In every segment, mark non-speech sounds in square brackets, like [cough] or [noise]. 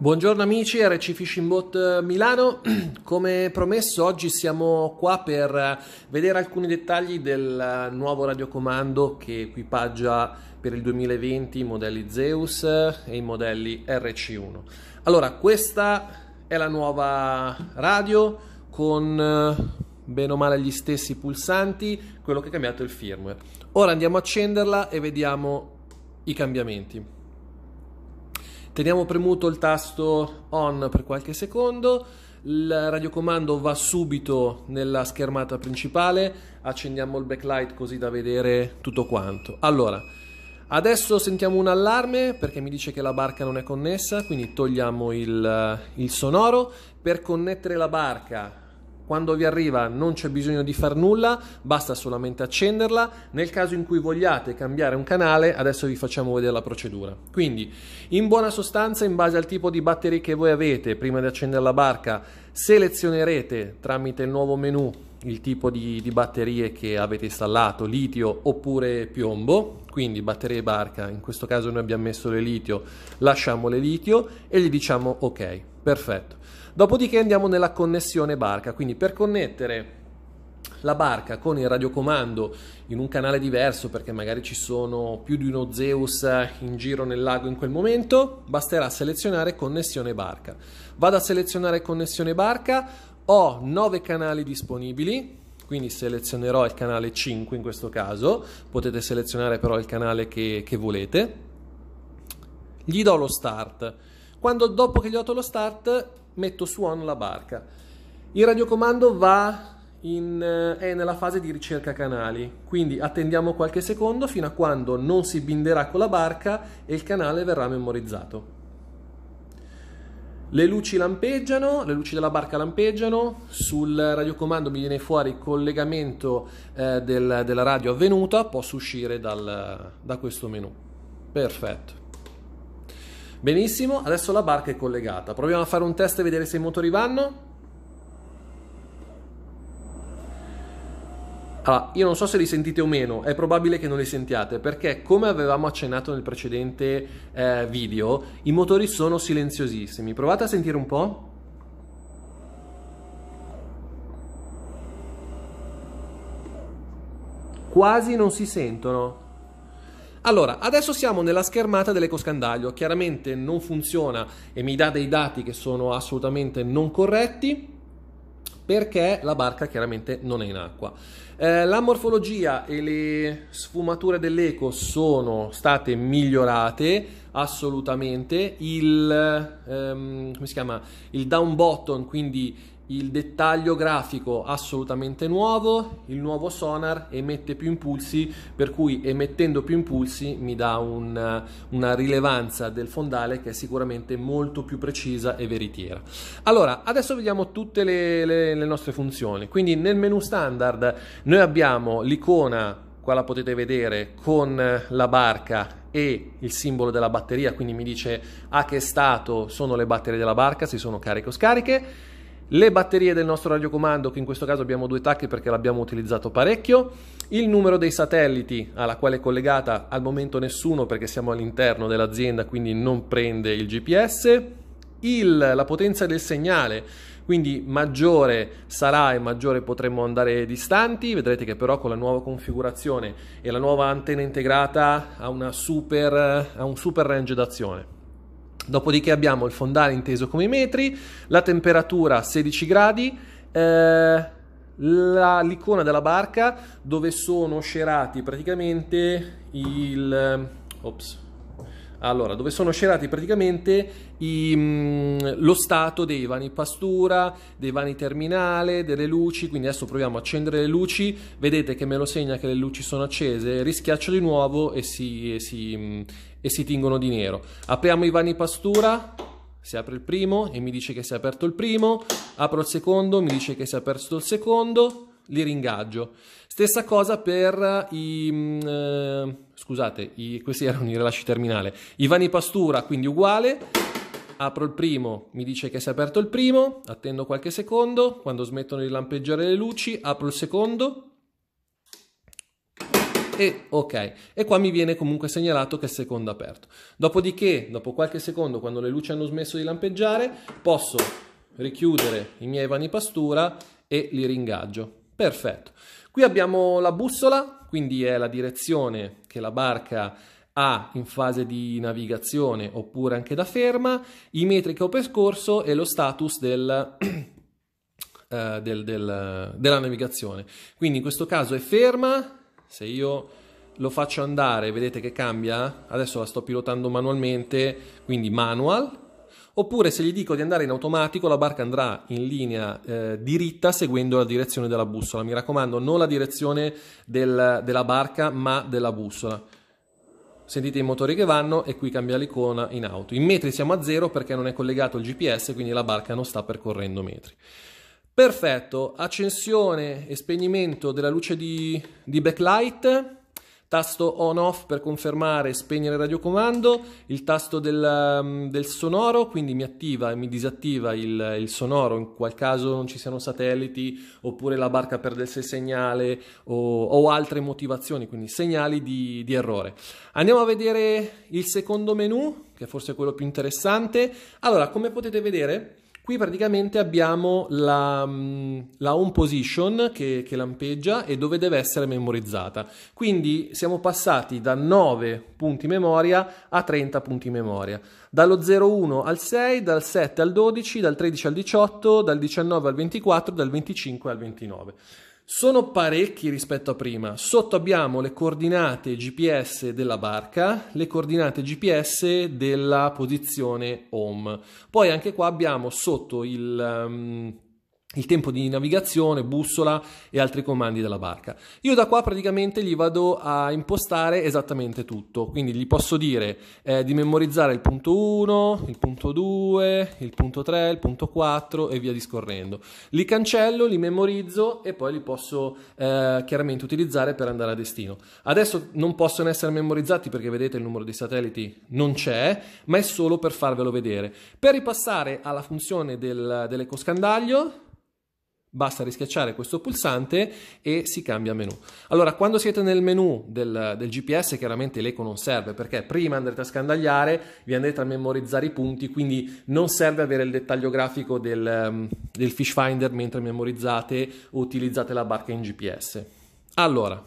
Buongiorno amici, RC Fishing Boat eh, Milano. [clears throat] Come promesso, oggi siamo qua per eh, vedere alcuni dettagli del eh, nuovo radiocomando che equipaggia per il 2020 i modelli Zeus e i modelli RC1. Allora, questa è la nuova radio con bene o male gli stessi pulsanti, quello che è cambiato il firmware. Ora andiamo a accenderla e vediamo i cambiamenti. Teniamo premuto il tasto on per qualche secondo, il radiocomando va subito nella schermata principale, accendiamo il backlight così da vedere tutto quanto. Allora, adesso sentiamo un allarme perché mi dice che la barca non è connessa, quindi togliamo il, il sonoro. Per connettere la barca quando vi arriva non c'è bisogno di far nulla, basta solamente accenderla. Nel caso in cui vogliate cambiare un canale, adesso vi facciamo vedere la procedura. Quindi, in buona sostanza, in base al tipo di battery che voi avete, prima di accendere la barca, selezionerete tramite il nuovo menu il tipo di, di, batterie che avete installato, litio oppure piombo, quindi batterie barca, in questo caso noi abbiamo messo le litio, lasciamo le litio e gli diciamo ok, perfetto. Dopodiché andiamo nella connessione barca, quindi per connettere la barca con il radiocomando in un canale diverso perché magari ci sono più di uno Zeus in giro nel lago in quel momento, basterà selezionare connessione barca. Vado a selezionare connessione barca, ho 9 canali disponibili, quindi selezionerò il canale 5 in questo caso, potete selezionare però il canale che, che volete. Gli do lo start. Quando dopo che gli ho dato lo start metto su on la barca. Il radiocomando va in, eh, è nella fase di ricerca canali, quindi attendiamo qualche secondo fino a quando non si binderà con la barca e il canale verrà memorizzato. Le luci lampeggiano, le luci della barca lampeggiano, sul radiocomando mi viene fuori il collegamento eh, del, della radio avvenuta, posso uscire dal, da questo menu. Perfetto. Benissimo, adesso la barca è collegata. Proviamo a fare un test e vedere se i motori vanno. Allora, io non so se li sentite o meno, è probabile che non li sentiate perché come avevamo accennato nel precedente eh, video, i motori sono silenziosissimi. Provate a sentire un po'. Quasi non si sentono. Allora, adesso siamo nella schermata dell'ecoscandaglio, chiaramente non funziona e mi dà dei dati che sono assolutamente non corretti perché la barca chiaramente non è in acqua. Eh, la morfologia e le sfumature dell'eco sono state migliorate assolutamente. Il, ehm, il down button, quindi il dettaglio grafico assolutamente nuovo, il nuovo sonar emette più impulsi, per cui emettendo più impulsi mi dà un, eh, una rilevanza del fondale che è sicuramente molto più precisa e veritiera. Allora, adesso vediamo tutte le, le, le nostre funzioni. Quindi nel menu standard noi abbiamo l'icona, qua la potete vedere, con eh, la barca e il simbolo della batteria, quindi mi dice a che stato sono le batterie della barca, se sono cariche o scariche le batterie del nostro radiocomando, che in questo caso abbiamo due tacche perché l'abbiamo utilizzato parecchio, il numero dei satelliti alla quale è collegata al momento nessuno perché siamo all'interno dell'azienda quindi non prende il GPS, il, la potenza del segnale, quindi maggiore sarà e maggiore potremo andare distanti, vedrete che però con la nuova configurazione e la nuova antenna integrata ha, super, ha un super range d'azione. Dopodiché abbiamo il fondale inteso come metri, la temperatura 16 gradi, eh, la, l'icona della barca dove sono scerati praticamente il... Ops, allora, dove sono scelati praticamente i, mm, lo stato dei vani pastura, dei vani terminale, delle luci, quindi adesso proviamo a accendere le luci, vedete che me lo segna che le luci sono accese, rischiaccio di nuovo e si, e si, mm, e si tingono di nero. Apriamo i vani pastura, si apre il primo e mi dice che si è aperto il primo, apro il secondo, mi dice che si è aperto il secondo, li ringaggio. Stessa cosa per i... Mm, eh, scusate, i, questi erano i rilasci terminale. Ivani Pastura, quindi uguale. Apro il primo, mi dice che si è aperto il primo, attendo qualche secondo, quando smettono di lampeggiare le luci, apro il secondo, e ok e qua mi viene comunque segnalato che è il secondo aperto dopodiché dopo qualche secondo quando le luci hanno smesso di lampeggiare posso richiudere i miei vani pastura e li ringaggio Perfetto. Qui abbiamo la bussola, quindi è la direzione che la barca ha in fase di navigazione oppure anche da ferma, i metri che ho percorso e lo status del, [clears throat] eh, del, del, della navigazione. Quindi in questo caso è ferma, se io lo faccio andare, vedete che cambia? Adesso la sto pilotando manualmente, quindi manual, oppure se gli dico di andare in automatico la barca andrà in linea eh, diritta seguendo la direzione della bussola. Mi raccomando, non la direzione del, della barca ma della bussola. Sentite i motori che vanno e qui cambia l'icona in auto. In metri siamo a zero perché non è collegato il GPS, quindi la barca non sta percorrendo metri. Perfetto, accensione e spegnimento della luce di, di backlight tasto on off per confermare e spegnere il radiocomando, il tasto del, mm, del sonoro, quindi mi attiva e mi disattiva il, il, sonoro in qual caso non ci siano satelliti oppure la barca perde il segnale o, o altre motivazioni, quindi segnali di, di errore. Andiamo a vedere il secondo menu, che è forse quello più interessante. Allora, come potete vedere, Qui praticamente abbiamo la, mm, la home position che, che, lampeggia e dove deve essere memorizzata. Quindi siamo passati da 9 punti memoria a 30 punti memoria. Dallo 01 al 6, dal 7 al 12, dal 13 al 18, dal 19 al 24, dal 25 al 29 sono parecchi rispetto a prima. Sotto abbiamo le coordinate GPS della barca, le coordinate GPS della posizione home. Poi anche qua abbiamo sotto il... Um, il tempo di navigazione, bussola e altri comandi della barca. Io da qua praticamente gli vado a impostare esattamente tutto, quindi gli posso dire eh, di memorizzare il punto 1, il punto 2, il punto 3, il punto 4 e via discorrendo. Li cancello, li memorizzo e poi li posso eh, chiaramente utilizzare per andare a destino. Adesso non possono essere memorizzati perché vedete il numero di satelliti non c'è, ma è solo per farvelo vedere. Per ripassare alla funzione del, dell'ecoscandaglio Basta rischiacciare questo pulsante e si cambia menu. Allora, quando siete nel menu del, del GPS, chiaramente l'eco non serve perché prima andrete a scandagliare, vi andrete a memorizzare i punti, quindi non serve avere il dettaglio grafico del, ehm, del fish finder mentre memorizzate o utilizzate la barca in GPS. Allora,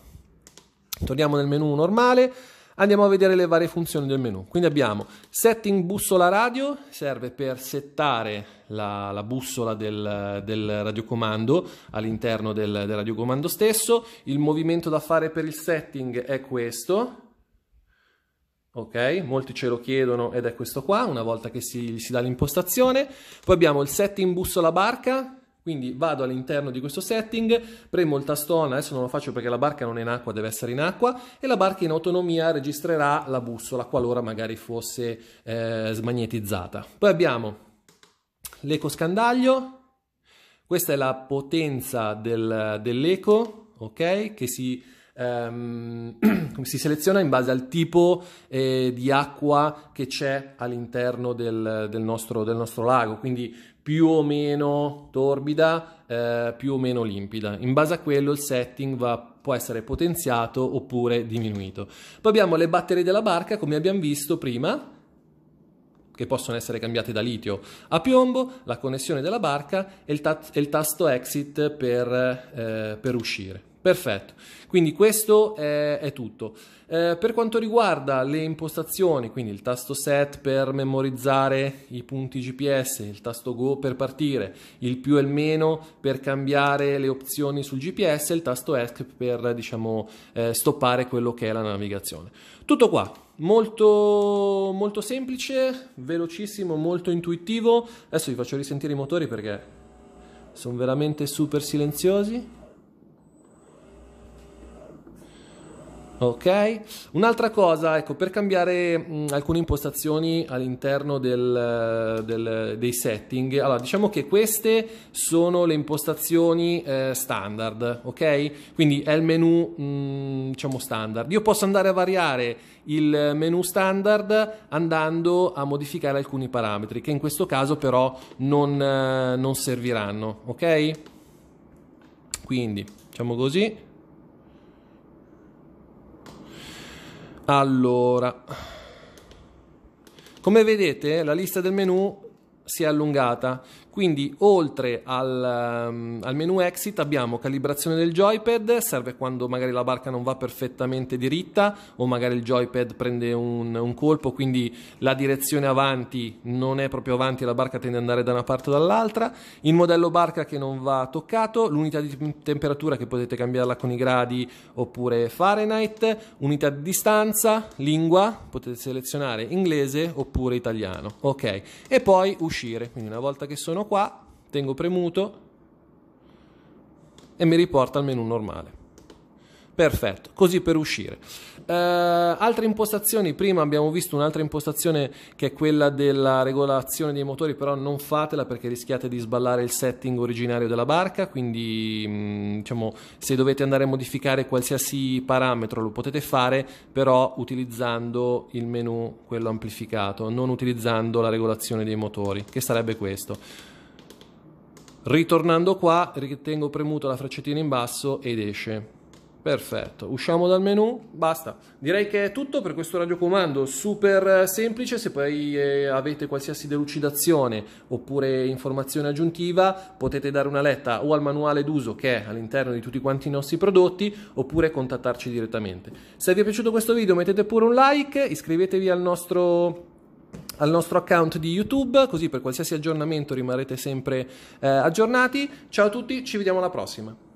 torniamo nel menu normale. Andiamo a vedere le varie funzioni del menu. Quindi abbiamo setting bussola radio, serve per settare la, la bussola del, del, radiocomando all'interno del, del radiocomando stesso. Il movimento da fare per il setting è questo, ok? Molti ce lo chiedono ed è questo qua, una volta che si, si dà l'impostazione. Poi abbiamo il setting bussola barca, quindi vado all'interno di questo setting, premo il tastone, adesso non lo faccio perché la barca non è in acqua, deve essere in acqua, e la barca in autonomia registrerà la bussola qualora magari fosse eh, smagnetizzata. Poi abbiamo l'eco scandaglio, questa è la potenza del, dell'eco, ok? Che si, ehm, [clears throat] si, seleziona in base al tipo eh, di acqua che c'è all'interno del, del, nostro, del nostro lago, quindi più o meno torbida, eh, più o meno limpida. In base a quello il setting va può essere potenziato oppure diminuito. Poi abbiamo le batterie della barca, come abbiamo visto prima, che possono essere cambiate da litio a piombo, la connessione della barca e il, ta- e il tasto exit per, eh, per uscire. Perfetto, quindi questo è, è tutto. Eh, per quanto riguarda le impostazioni, quindi il tasto set per memorizzare i punti GPS, il tasto go per partire, il più e il meno per cambiare le opzioni sul GPS, e il tasto ESC per diciamo, eh, stoppare quello che è la navigazione. Tutto qua, molto, molto semplice, velocissimo, molto intuitivo. Adesso vi faccio risentire i motori perché sono veramente super silenziosi. Ok? Un'altra cosa, ecco, per cambiare mh, alcune impostazioni all'interno del, eh, del, dei setting, allora diciamo che queste sono le impostazioni eh, standard, ok? Quindi è il menu, mh, diciamo, standard. Io posso andare a variare il menu standard andando a modificare alcuni parametri, che in questo caso però non, eh, non serviranno, ok? Quindi, diciamo così Allora, come vedete la lista del menu si è allungata. Quindi oltre al, um, al, menu exit abbiamo calibrazione del joypad, serve quando magari la barca non va perfettamente diritta o magari il joypad prende un, un colpo, quindi la direzione avanti non è proprio avanti, e la barca tende ad andare da una parte o dall'altra, il modello barca che non va toccato, l'unità di temperatura che potete cambiarla con i gradi oppure Fahrenheit, unità di distanza, lingua, potete selezionare inglese oppure italiano, ok? E poi uscire, quindi una volta che sono sono qua, tengo premuto e mi riporta al menu normale. Perfetto, così per uscire. Uh, altre impostazioni, prima abbiamo visto un'altra impostazione che è quella della regolazione dei motori, però non fatela perché rischiate di sballare il setting originario della barca, quindi mm, diciamo, se dovete andare a modificare qualsiasi parametro lo potete fare, però utilizzando il menu, quello amplificato, non utilizzando la regolazione dei motori, che sarebbe questo. Ritornando qua, ritengo premuto la freccettina in basso ed esce. Perfetto, usciamo dal menu, basta. Direi che è tutto per questo radiocomando, super eh, semplice, se poi eh, avete qualsiasi delucidazione oppure informazione aggiuntiva potete dare una letta o al manuale d'uso che è all'interno di tutti quanti i nostri prodotti oppure contattarci direttamente. Se vi è piaciuto questo video mettete pure un like, iscrivetevi al nostro al nostro account di YouTube, così per qualsiasi aggiornamento rimarrete sempre eh, aggiornati. Ciao a tutti, ci vediamo alla prossima.